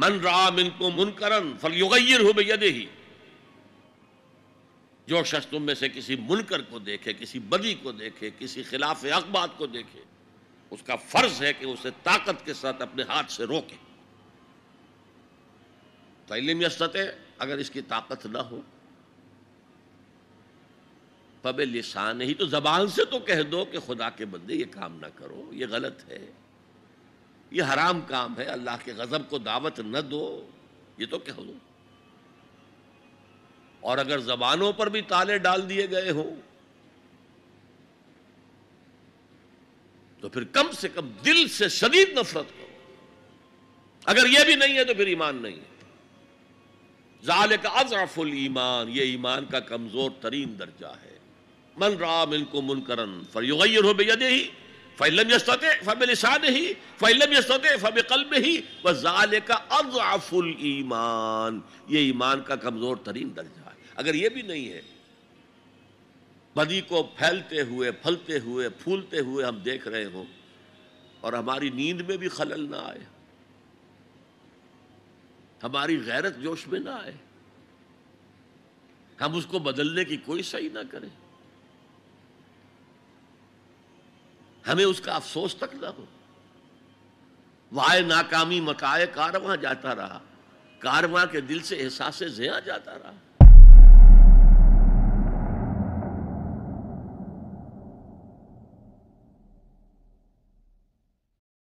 मन राम इनको मुनकरन फल युगर हो भैया ही जो शख्स तुम में से किसी मुनकर को देखे किसी बदी को देखे किसी खिलाफ हक को देखे उसका फर्ज है कि उसे ताकत के साथ अपने हाथ से रोके तैलीम सतह अगर इसकी ताकत ना हो पबे लिसान ही तो जबान से तो कह दो कि खुदा के बंदे ये काम ना करो ये गलत है ये हराम काम है अल्लाह के गज़ब को दावत न दो ये तो कह दो और अगर जबानों पर भी ताले डाल दिए गए हों तो फिर कम से कम दिल से शदीद नफरत करो अगर यह भी नहीं है तो फिर ईमान नहीं है जाल का अजराफुल ईमान ये ईमान का कमजोर तरीन दर्जा है मन राम इनको मुनकरन फर युगैर ही फ़ैलम यस्तते फ़ब लसान ही फ़ैलम यस्तते फ़ब कल्ब ही व ज़ाल का अज़ाफुल ईमान ये ईमान का कमज़ोर तरीन दर्जा है अगर ये भी नहीं है बदी को फैलते हुए फलते हुए फूलते हुए हम देख रहे हो और हमारी नींद में भी खलल ना आए हमारी गैरत जोश में ना आए हम उसको बदलने की कोई सही ना करें हमें उसका अफसोस तक ना हो वाय नाकामी मकाए कारवा जाता रहा कारवा के दिल से एहसास जया जाता रहा